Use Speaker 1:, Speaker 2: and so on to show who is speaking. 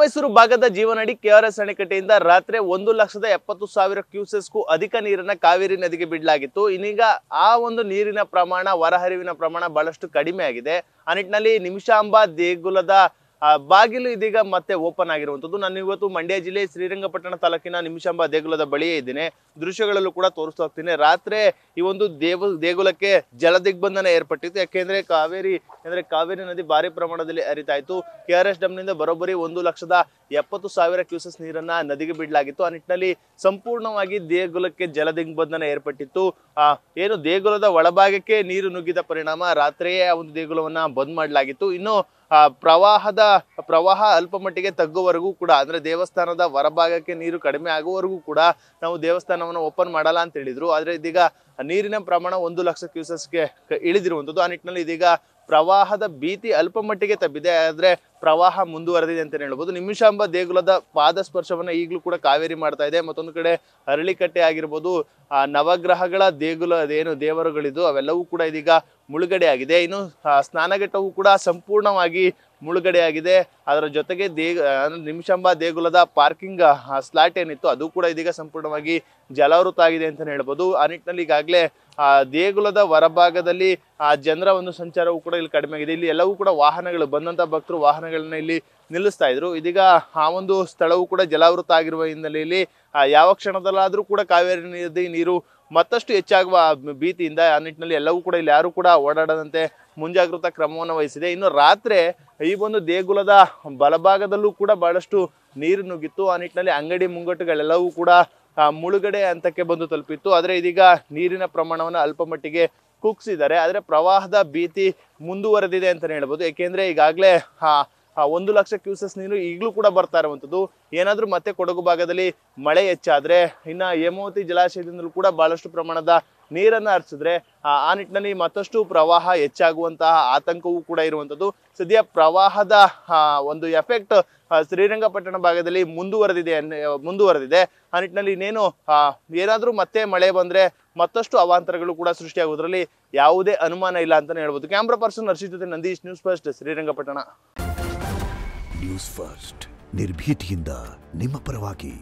Speaker 1: ಮೈಸೂರು ಭಾಗದ ಜೀವನಡಿ ಕೆಆರ್ಎಸ್ ಅಣೆಕಟ್ಟೆಯಿಂದ ರಾತ್ರಿ ಒಂದು ಲಕ್ಷದ ಎಪ್ಪತ್ತು ಸಾವಿರ ಕ್ಯೂಸೆಸ್ಗೂ ಅಧಿಕ ನೀರನ್ನ ಕಾವೇರಿ ನದಿಗೆ ಬಿಡಲಾಗಿತ್ತು ಇನ್ನೀಗ ಆ ಒಂದು ನೀರಿನ ಪ್ರಮಾಣ ಹೊರಹರಿವಿನ ಪ್ರಮಾಣ ಬಹಳಷ್ಟು ಕಡಿಮೆ ಆಗಿದೆ ಆ ನಿಟ್ಟಿನಲ್ಲಿ ನಿಮಿಷಾಂಬ ದೇಗುಲದ ಆ ಬಾಗಿಲು ಇದೀಗ ಮತ್ತೆ ಓಪನ್ ಆಗಿರುವಂಥದ್ದು ನಾನು ಇವತ್ತು ಮಂಡ್ಯ ಜಿಲ್ಲೆ ಶ್ರೀರಂಗಪಟ್ಟಣ ತಾಲೂಕಿನ ನಿಮಿಷಾಂಬ ದೇಗುಲದ ಬಳಿಯೇ ಇದ್ದೇನೆ ದೃಶ್ಯಗಳಲ್ಲೂ ಕೂಡ ತೋರಿಸ್ತಾ ಹೋಗ್ತೀನಿ ರಾತ್ರಿ ಈ ಒಂದು ದೇವ ದೇಗುಲಕ್ಕೆ ಜಲ ದಿಗ್ಬಂಧನ ಏರ್ಪಟ್ಟಿತ್ತು ಯಾಕೆಂದ್ರೆ ಕಾವೇರಿ ಅಂದ್ರೆ ಕಾವೇರಿ ನದಿ ಭಾರಿ ಪ್ರಮಾಣದಲ್ಲಿ ಅರಿತಾ ಇತ್ತು ಕೆ ಆರ್ ಎಸ್ ನಿಂದ ಬರೋಬ್ಬರಿ ಒಂದು ಲಕ್ಷದ ಎಪ್ಪತ್ತು ಸಾವಿರ ಕ್ಯೂಸಸ್ ನೀರನ್ನ ನದಿಗೆ ಬಿಡಲಾಗಿತ್ತು ಆ ನಿಟ್ಟಿನಲ್ಲಿ ಸಂಪೂರ್ಣವಾಗಿ ದೇಗುಲಕ್ಕೆ ಜಲ ದಿಗ್ಬಂಧನ ಏರ್ಪಟ್ಟಿತ್ತು ಆ ಏನು ದೇಗುಲದ ಒಳಭಾಗಕ್ಕೆ ನೀರು ನುಗ್ಗಿದ ಪರಿಣಾಮ ರಾತ್ರಿಯೇ ಆ ಒಂದು ದೇಗುಲವನ್ನ ಬಂದ್ ಮಾಡಲಾಗಿತ್ತು ಇನ್ನು ಪ್ರವಾಹದ ಪ್ರವಾಹ ಮಟ್ಟಿಗೆ ತಗ್ಗುವವರೆಗೂ ಕೂಡ ಅಂದ್ರೆ ದೇವಸ್ಥಾನದ ಹೊರಭಾಗಕ್ಕೆ ನೀರು ಕಡಿಮೆ ಆಗುವವರೆಗೂ ಕೂಡ ನಾವು ದೇವಸ್ಥಾನವನ್ನು ಓಪನ್ ಮಾಡಲ್ಲ ಅಂತ ಹೇಳಿದ್ರು ಆದರೆ ಇದೀಗ ನೀರಿನ ಪ್ರಮಾಣ ಒಂದು ಲಕ್ಷ ಕ್ಯೂಸಸ್ಗೆ ಇಳಿದಿರುವಂಥದ್ದು ಆ ನಿಟ್ಟಿನಲ್ಲಿ ಇದೀಗ ಪ್ರವಾಹದ ಭೀತಿ ಅಲ್ಪ ಮಟ್ಟಿಗೆ ತಬ್ಬಿದೆ ಆದರೆ ಪ್ರವಾಹ ಮುಂದುವರೆದಿದೆ ಅಂತಲೇ ಹೇಳ್ಬೋದು ನಿಮಿಷಾಂಬ ದೇಗುಲದ ಪಾದ ಸ್ಪರ್ಶವನ್ನು ಈಗಲೂ ಕೂಡ ಕಾವೇರಿ ಮಾಡ್ತಾ ಇದೆ ಮತ್ತೊಂದು ಕಡೆ ಅರಳಿಕಟ್ಟೆ ಆಗಿರ್ಬೋದು ಆ ನವಗ್ರಹಗಳ ದೇಗುಲ ಏನು ದೇವರುಗಳಿದ್ದು ಅವೆಲ್ಲವೂ ಕೂಡ ಇದೀಗ ಮುಳುಗಡೆ ಆಗಿದೆ ಇನ್ನು ಸ್ನಾನಘಟ್ಟವು ಕೂಡ ಸಂಪೂರ್ಣವಾಗಿ ಮುಳುಗಡೆಯಾಗಿದೆ ಅದರ ಜೊತೆಗೆ ದೇಗ ಅಂದರೆ ದೇಗುಲದ ಪಾರ್ಕಿಂಗ್ ಸ್ಲಾಟ್ ಏನಿತ್ತು ಅದು ಕೂಡ ಇದೀಗ ಸಂಪೂರ್ಣವಾಗಿ ಜಲಾವೃತ ಆಗಿದೆ ಅಂತಲೇ ಹೇಳ್ಬೋದು ಆ ನಿಟ್ಟಿನಲ್ಲಿ ಈಗಾಗಲೇ ಆ ದೇಗುಲದ ಹೊರಭಾಗದಲ್ಲಿ ಆ ಜನರ ಒಂದು ಸಂಚಾರವೂ ಕೂಡ ಇಲ್ಲಿ ಕಡಿಮೆ ಆಗಿದೆ ಇಲ್ಲಿ ಎಲ್ಲವೂ ಕೂಡ ವಾಹನಗಳು ಬಂದಂಥ ಭಕ್ತರು ವಾಹನಗಳನ್ನ ಇಲ್ಲಿ ನಿಲ್ಲಿಸ್ತಾ ಇದ್ರು ಇದೀಗ ಆ ಒಂದು ಸ್ಥಳವೂ ಕೂಡ ಜಲಾವೃತ ಆಗಿರುವ ಹಿನ್ನೆಲೆಯಲ್ಲಿ ಯಾವ ಕ್ಷಣದಲ್ಲಾದರೂ ಕೂಡ ಕಾವೇರಿ ನದಿ ನೀರು ಮತ್ತಷ್ಟು ಹೆಚ್ಚಾಗುವ ಭೀತಿಯಿಂದ ಆ ನಿಟ್ಟಿನಲ್ಲಿ ಎಲ್ಲವೂ ಕೂಡ ಇಲ್ಲಿ ಯಾರೂ ಕೂಡ ಓಡಾಡದಂತೆ ಮುಂಜಾಗ್ರತಾ ಕ್ರಮವನ್ನು ವಹಿಸಿದೆ ಇನ್ನು ರಾತ್ರಿ ಈ ಒಂದು ದೇಗುಲದ ಬಲಭಾಗದಲ್ಲೂ ಕೂಡ ಬಹಳಷ್ಟು ನೀರು ನುಗ್ಗಿತ್ತು ಆ ನಿಟ್ಟಿನಲ್ಲಿ ಅಂಗಡಿ ಮುಂಗಟ್ಟುಗಳೆಲ್ಲವೂ ಕೂಡ ಮುಳುಗಡೆ ಹಂತಕ್ಕೆ ಬಂದು ತಲುಪಿತ್ತು ಆದರೆ ಇದೀಗ ನೀರಿನ ಪ್ರಮಾಣವನ್ನು ಅಲ್ಪ ಮಟ್ಟಿಗೆ ಕುಗ್ಸಿದ್ದಾರೆ ಆದರೆ ಪ್ರವಾಹದ ಭೀತಿ ಮುಂದುವರೆದಿದೆ ಅಂತಲೇ ಹೇಳ್ಬೋದು ಏಕೆಂದರೆ ಈಗಾಗಲೇ ಒಂದು ಲಕ್ಷ ಕ್ಯೂಸಸ್ ನೀರು ಈಗಲೂ ಕೂಡ ಬರ್ತಾ ಇರುವಂಥದ್ದು ಏನಾದರೂ ಮತ್ತೆ ಕೊಡಗು ಭಾಗದಲ್ಲಿ ಮಳೆ ಹೆಚ್ಚಾದರೆ ಇನ್ನು ಹೇಮಾವತಿ ಜಲಾಶಯದಿಂದಲೂ ಕೂಡ ಭಾಳಷ್ಟು ಪ್ರಮಾಣದ ನೀರನ್ನು ಹರಿಸಿದ್ರೆ ಆ ನಿಟ್ಟಿನಲ್ಲಿ ಮತ್ತಷ್ಟು ಪ್ರವಾಹ ಹೆಚ್ಚಾಗುವಂತಹ ಆತಂಕವೂ ಕೂಡ ಇರುವಂಥದ್ದು ಸದ್ಯ ಪ್ರವಾಹದ ಒಂದು ಎಫೆಕ್ಟ್ ಶ್ರೀರಂಗಪಟ್ಟಣ ಭಾಗದಲ್ಲಿ ಮುಂದುವರೆದಿದೆ ಮುಂದುವರೆದಿದೆ ಆ ನಿಟ್ಟಿನಲ್ಲಿ ಇನ್ನೇನು ಏನಾದರೂ ಮತ್ತೆ ಮಳೆ ಬಂದರೆ ಮತ್ತಷ್ಟು ಅವಾಂತರಗಳು ಕೂಡ ಸೃಷ್ಟಿಯಾಗುವುದರಲ್ಲಿ ಯಾವುದೇ ಅನುಮಾನ ಇಲ್ಲ ಅಂತಲೇ ಹೇಳ್ಬೋದು ಕ್ಯಾಮ್ರಾ ಪರ್ಸನ್ ಹರ್ಷಿತ್ ಜೊತೆ Nandish news first Srirangapatna news first ನಿರ್ಭೀತಿಯಿಂದ ನಿಮ್ಮ ಪರವಾಗಿ